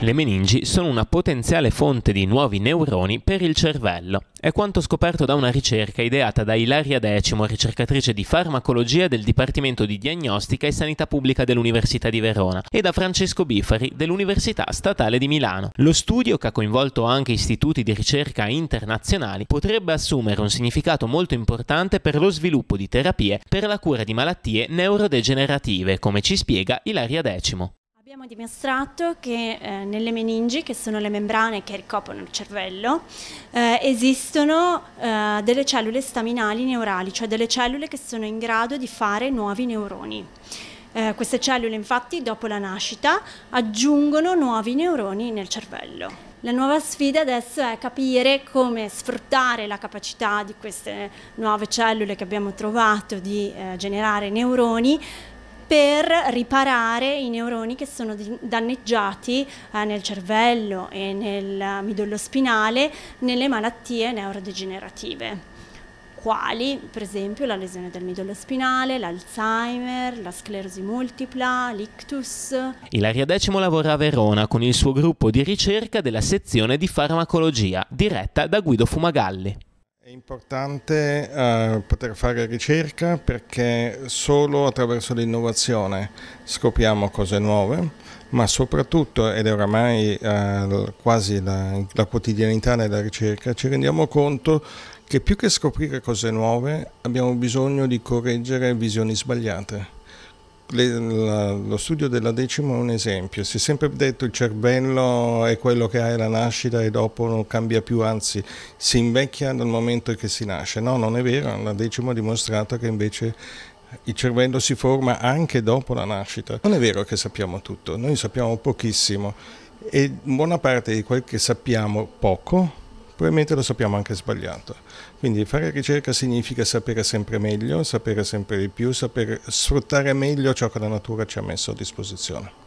Le meningi sono una potenziale fonte di nuovi neuroni per il cervello. È quanto scoperto da una ricerca ideata da Ilaria Decimo, ricercatrice di farmacologia del Dipartimento di Diagnostica e Sanità Pubblica dell'Università di Verona, e da Francesco Bifari dell'Università Statale di Milano. Lo studio, che ha coinvolto anche istituti di ricerca internazionali, potrebbe assumere un significato molto importante per lo sviluppo di terapie per la cura di malattie neurodegenerative, come ci spiega Ilaria Decimo. Parliamo di che eh, nelle meningi, che sono le membrane che ricoprono il cervello, eh, esistono eh, delle cellule staminali neurali, cioè delle cellule che sono in grado di fare nuovi neuroni. Eh, queste cellule infatti dopo la nascita aggiungono nuovi neuroni nel cervello. La nuova sfida adesso è capire come sfruttare la capacità di queste nuove cellule che abbiamo trovato di eh, generare neuroni per riparare i neuroni che sono danneggiati eh, nel cervello e nel eh, midollo spinale nelle malattie neurodegenerative quali per esempio la lesione del midollo spinale, l'Alzheimer, la sclerosi multipla, l'ictus. Ilaria Decimo lavora a Verona con il suo gruppo di ricerca della sezione di farmacologia, diretta da Guido Fumagalli importante eh, poter fare ricerca perché solo attraverso l'innovazione scopriamo cose nuove, ma soprattutto, ed è oramai eh, quasi la, la quotidianità nella ricerca, ci rendiamo conto che più che scoprire cose nuove abbiamo bisogno di correggere visioni sbagliate le, la, lo studio della decima è un esempio, si è sempre detto il cervello è quello che ha alla nascita e dopo non cambia più, anzi si invecchia dal momento che si nasce. No, non è vero, la decima ha dimostrato che invece il cervello si forma anche dopo la nascita. Non è vero che sappiamo tutto, noi sappiamo pochissimo e buona parte di quel che sappiamo poco probabilmente lo sappiamo anche sbagliato. Quindi fare ricerca significa sapere sempre meglio, sapere sempre di più, sapere sfruttare meglio ciò che la natura ci ha messo a disposizione.